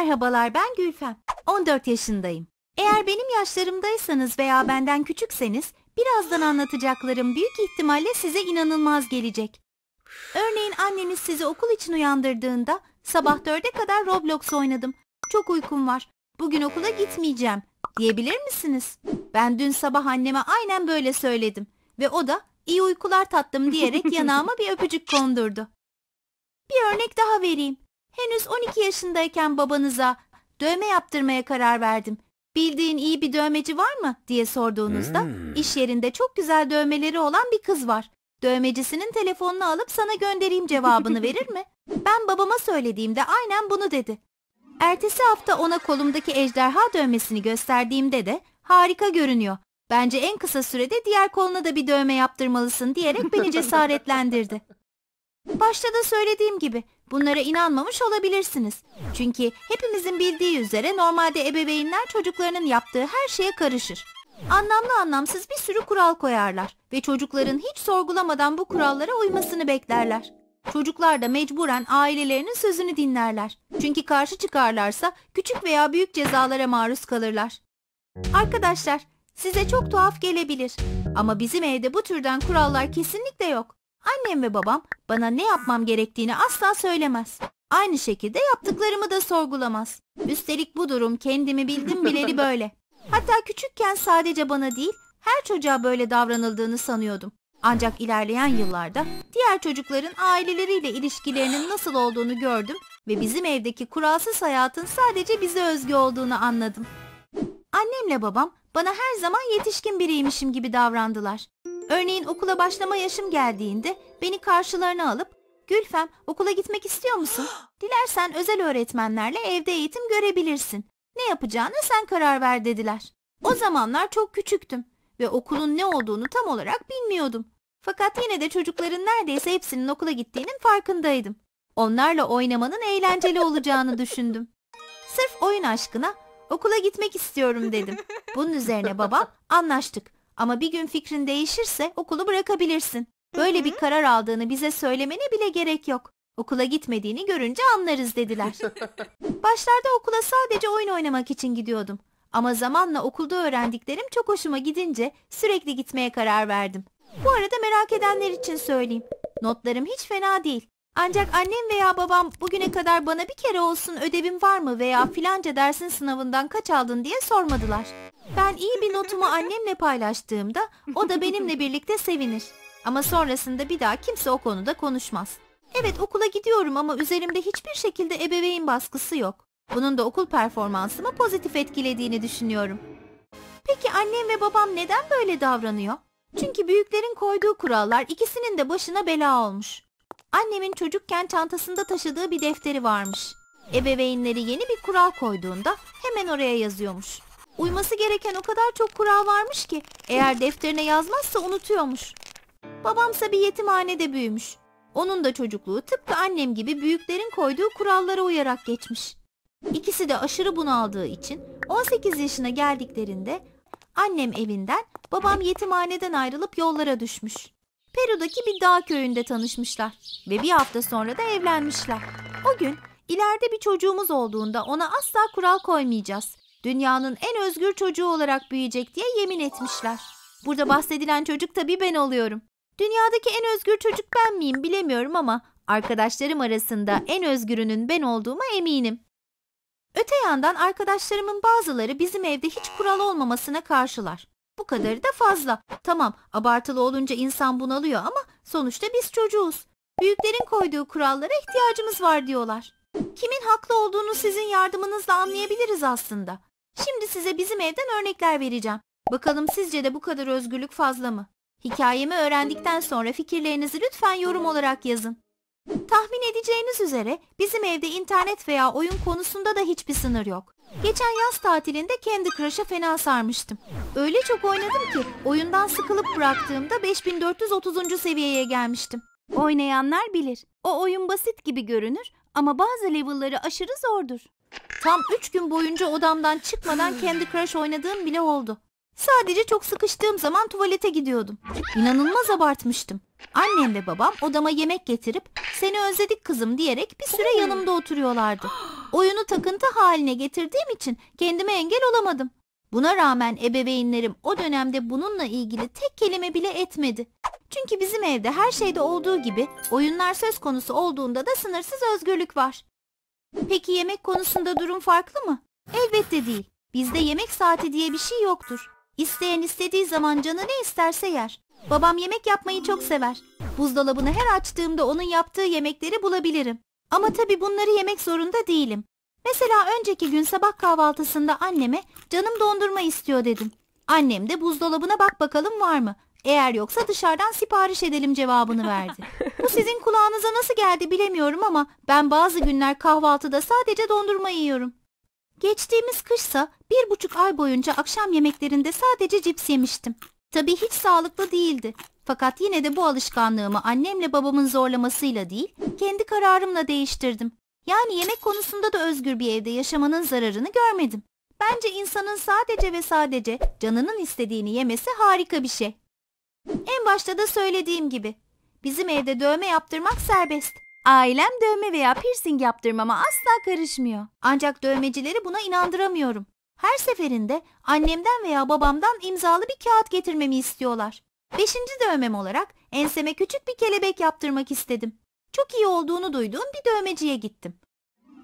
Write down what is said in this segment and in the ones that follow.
Merhabalar ben Gülfem. 14 yaşındayım. Eğer benim yaşlarımdaysanız veya benden küçükseniz birazdan anlatacaklarım büyük ihtimalle size inanılmaz gelecek. Örneğin anneniz sizi okul için uyandırdığında sabah 4'e kadar Roblox oynadım. Çok uykum var. Bugün okula gitmeyeceğim diyebilir misiniz? Ben dün sabah anneme aynen böyle söyledim ve o da iyi uykular tatlım diyerek yanağıma bir öpücük kondurdu. Bir örnek daha vereyim. Henüz 12 yaşındayken babanıza dövme yaptırmaya karar verdim. Bildiğin iyi bir dövmeci var mı diye sorduğunuzda hmm. iş yerinde çok güzel dövmeleri olan bir kız var. Dövmecisinin telefonunu alıp sana göndereyim cevabını verir mi? Ben babama söylediğimde aynen bunu dedi. Ertesi hafta ona kolumdaki ejderha dövmesini gösterdiğimde de harika görünüyor. Bence en kısa sürede diğer koluna da bir dövme yaptırmalısın diyerek beni cesaretlendirdi. Başta da söylediğim gibi bunlara inanmamış olabilirsiniz. Çünkü hepimizin bildiği üzere normalde ebeveynler çocuklarının yaptığı her şeye karışır. Anlamlı anlamsız bir sürü kural koyarlar ve çocukların hiç sorgulamadan bu kurallara uymasını beklerler. Çocuklar da mecburen ailelerinin sözünü dinlerler. Çünkü karşı çıkarlarsa küçük veya büyük cezalara maruz kalırlar. Arkadaşlar size çok tuhaf gelebilir ama bizim evde bu türden kurallar kesinlikle yok. Annem ve babam bana ne yapmam gerektiğini asla söylemez. Aynı şekilde yaptıklarımı da sorgulamaz. Üstelik bu durum kendimi bildim bileli böyle. Hatta küçükken sadece bana değil her çocuğa böyle davranıldığını sanıyordum. Ancak ilerleyen yıllarda diğer çocukların aileleriyle ilişkilerinin nasıl olduğunu gördüm ve bizim evdeki kuralsız hayatın sadece bize özgü olduğunu anladım. Annemle babam bana her zaman yetişkin biriymişim gibi davrandılar. Örneğin okula başlama yaşım geldiğinde beni karşılarına alıp Gülfem okula gitmek istiyor musun? Dilersen özel öğretmenlerle evde eğitim görebilirsin. Ne yapacağını sen karar ver dediler. O zamanlar çok küçüktüm ve okulun ne olduğunu tam olarak bilmiyordum. Fakat yine de çocukların neredeyse hepsinin okula gittiğinin farkındaydım. Onlarla oynamanın eğlenceli olacağını düşündüm. Sırf oyun aşkına okula gitmek istiyorum dedim. Bunun üzerine babam anlaştık. Ama bir gün fikrin değişirse okulu bırakabilirsin. Böyle Hı -hı. bir karar aldığını bize söylemene bile gerek yok. Okula gitmediğini görünce anlarız dediler. Başlarda okula sadece oyun oynamak için gidiyordum. Ama zamanla okulda öğrendiklerim çok hoşuma gidince sürekli gitmeye karar verdim. Bu arada merak edenler için söyleyeyim. Notlarım hiç fena değil. Ancak annem veya babam bugüne kadar bana bir kere olsun ödevim var mı veya filanca dersin sınavından kaç aldın diye sormadılar. Ben iyi bir notumu annemle paylaştığımda o da benimle birlikte sevinir. Ama sonrasında bir daha kimse o konuda konuşmaz. Evet okula gidiyorum ama üzerimde hiçbir şekilde ebeveyn baskısı yok. Bunun da okul performansımı pozitif etkilediğini düşünüyorum. Peki annem ve babam neden böyle davranıyor? Çünkü büyüklerin koyduğu kurallar ikisinin de başına bela olmuş. Annemin çocukken çantasında taşıdığı bir defteri varmış. Ebeveynleri yeni bir kural koyduğunda hemen oraya yazıyormuş. Uyması gereken o kadar çok kural varmış ki eğer defterine yazmazsa unutuyormuş. Babamsa bir yetimhanede büyümüş. Onun da çocukluğu tıpkı annem gibi büyüklerin koyduğu kurallara uyarak geçmiş. İkisi de aşırı bunaldığı için 18 yaşına geldiklerinde annem evinden babam yetimhaneden ayrılıp yollara düşmüş. Peru'daki bir dağ köyünde tanışmışlar ve bir hafta sonra da evlenmişler. O gün ileride bir çocuğumuz olduğunda ona asla kural koymayacağız. Dünyanın en özgür çocuğu olarak büyüyecek diye yemin etmişler. Burada bahsedilen çocuk tabii ben oluyorum. Dünyadaki en özgür çocuk ben miyim bilemiyorum ama arkadaşlarım arasında en özgürünün ben olduğuma eminim. Öte yandan arkadaşlarımın bazıları bizim evde hiç kural olmamasına karşılar. Bu kadarı da fazla. Tamam abartılı olunca insan bunalıyor ama sonuçta biz çocuğuz. Büyüklerin koyduğu kurallara ihtiyacımız var diyorlar. Kimin haklı olduğunu sizin yardımınızla anlayabiliriz aslında. Şimdi size bizim evden örnekler vereceğim. Bakalım sizce de bu kadar özgürlük fazla mı? Hikayemi öğrendikten sonra fikirlerinizi lütfen yorum olarak yazın. Tahmin edeceğiniz üzere bizim evde internet veya oyun konusunda da hiçbir sınır yok. Geçen yaz tatilinde kendi Crush'a fena sarmıştım. Öyle çok oynadım ki oyundan sıkılıp bıraktığımda 5430. seviyeye gelmiştim. Oynayanlar bilir. O oyun basit gibi görünür ama bazı level'ları aşırı zordur. Tam 3 gün boyunca odamdan çıkmadan kendi Crush oynadığım bile oldu. Sadece çok sıkıştığım zaman tuvalete gidiyordum. İnanılmaz abartmıştım. Annem ve babam odama yemek getirip seni özledik kızım diyerek bir süre yanımda oturuyorlardı. Oyunu takıntı haline getirdiğim için kendime engel olamadım. Buna rağmen ebeveynlerim o dönemde bununla ilgili tek kelime bile etmedi. Çünkü bizim evde her şeyde olduğu gibi oyunlar söz konusu olduğunda da sınırsız özgürlük var. Peki yemek konusunda durum farklı mı? Elbette değil. Bizde yemek saati diye bir şey yoktur. İsteyen istediği zaman canı ne isterse yer. Babam yemek yapmayı çok sever. Buzdolabını her açtığımda onun yaptığı yemekleri bulabilirim. Ama tabii bunları yemek zorunda değilim. Mesela önceki gün sabah kahvaltısında anneme canım dondurma istiyor dedim. Annem de buzdolabına bak bakalım var mı? Eğer yoksa dışarıdan sipariş edelim cevabını verdi. Bu sizin kulağınıza nasıl geldi bilemiyorum ama ben bazı günler kahvaltıda sadece dondurma yiyorum. Geçtiğimiz kışsa bir buçuk ay boyunca akşam yemeklerinde sadece cips yemiştim. Tabii hiç sağlıklı değildi. Fakat yine de bu alışkanlığımı annemle babamın zorlamasıyla değil, kendi kararımla değiştirdim. Yani yemek konusunda da özgür bir evde yaşamanın zararını görmedim. Bence insanın sadece ve sadece canının istediğini yemesi harika bir şey. En başta da söylediğim gibi, bizim evde dövme yaptırmak serbest. Ailem dövme veya piercing yaptırmama asla karışmıyor. Ancak dövmecileri buna inandıramıyorum. Her seferinde annemden veya babamdan imzalı bir kağıt getirmemi istiyorlar. Beşinci dövmem olarak enseme küçük bir kelebek yaptırmak istedim. Çok iyi olduğunu duyduğum bir dövmeciye gittim.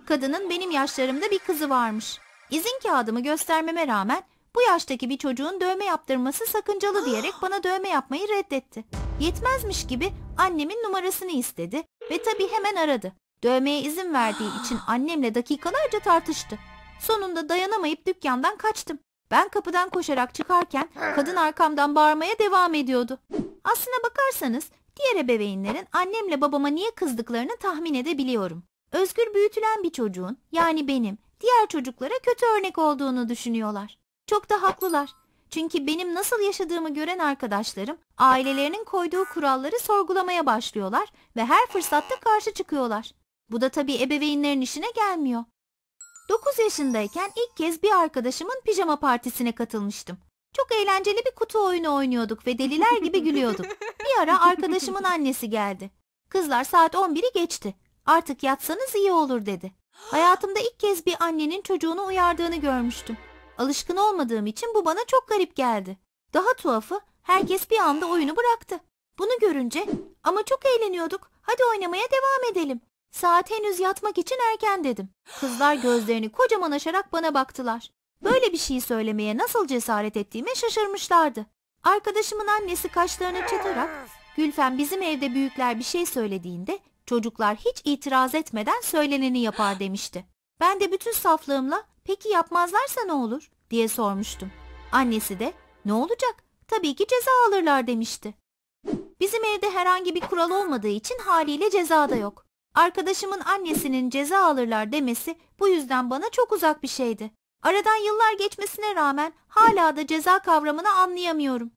Kadının benim yaşlarımda bir kızı varmış. İzin kağıdımı göstermeme rağmen bu yaştaki bir çocuğun dövme yaptırması sakıncalı diyerek bana dövme yapmayı reddetti. Yetmezmiş gibi annemin numarasını istedi ve tabii hemen aradı. Dövmeye izin verdiği için annemle dakikalarca tartıştı. Sonunda dayanamayıp dükkandan kaçtım. Ben kapıdan koşarak çıkarken kadın arkamdan bağırmaya devam ediyordu. Aslına bakarsanız diğer ebeveynlerin annemle babama niye kızdıklarını tahmin edebiliyorum. Özgür büyütülen bir çocuğun yani benim diğer çocuklara kötü örnek olduğunu düşünüyorlar. Çok da haklılar. Çünkü benim nasıl yaşadığımı gören arkadaşlarım ailelerinin koyduğu kuralları sorgulamaya başlıyorlar ve her fırsatta karşı çıkıyorlar. Bu da tabii ebeveynlerin işine gelmiyor. 9 yaşındayken ilk kez bir arkadaşımın pijama partisine katılmıştım. Çok eğlenceli bir kutu oyunu oynuyorduk ve deliler gibi gülüyorduk. Bir ara arkadaşımın annesi geldi. Kızlar saat 11'i geçti. Artık yatsanız iyi olur dedi. Hayatımda ilk kez bir annenin çocuğunu uyardığını görmüştüm. Alışkın olmadığım için bu bana çok garip geldi. Daha tuhafı herkes bir anda oyunu bıraktı. Bunu görünce ama çok eğleniyorduk hadi oynamaya devam edelim Saat henüz yatmak için erken dedim. Kızlar gözlerini kocaman aşarak bana baktılar. Böyle bir şey söylemeye nasıl cesaret ettiğime şaşırmışlardı. Arkadaşımın annesi kaşlarını çatarak Gülfem bizim evde büyükler bir şey söylediğinde çocuklar hiç itiraz etmeden söyleneni yapar demişti. Ben de bütün saflığımla peki yapmazlarsa ne olur diye sormuştum. Annesi de ne olacak tabii ki ceza alırlar demişti. Bizim evde herhangi bir kural olmadığı için haliyle ceza da yok. Arkadaşımın annesinin ceza alırlar demesi bu yüzden bana çok uzak bir şeydi. Aradan yıllar geçmesine rağmen hala da ceza kavramını anlayamıyorum.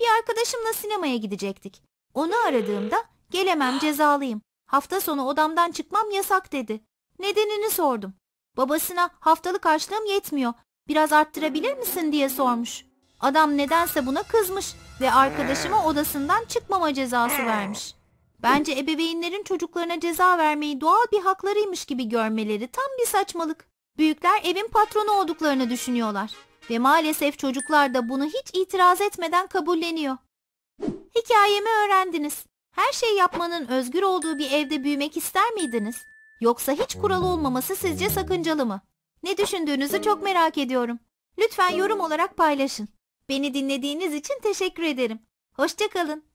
Bir arkadaşımla sinemaya gidecektik. Onu aradığımda gelemem cezalıyım. Hafta sonu odamdan çıkmam yasak dedi. Nedenini sordum. Babasına haftalık harçlığım yetmiyor. Biraz arttırabilir misin diye sormuş. Adam nedense buna kızmış ve arkadaşıma odasından çıkmama cezası vermiş. Bence ebeveynlerin çocuklarına ceza vermeyi doğal bir haklarıymış gibi görmeleri tam bir saçmalık. Büyükler evin patronu olduklarını düşünüyorlar ve maalesef çocuklar da bunu hiç itiraz etmeden kabulleniyor. Hikayemi öğrendiniz. Her şey yapmanın özgür olduğu bir evde büyümek ister miydiniz? Yoksa hiç kural olmaması sizce sakıncalı mı? Ne düşündüğünüzü çok merak ediyorum. Lütfen yorum olarak paylaşın. Beni dinlediğiniz için teşekkür ederim. Hoşçakalın.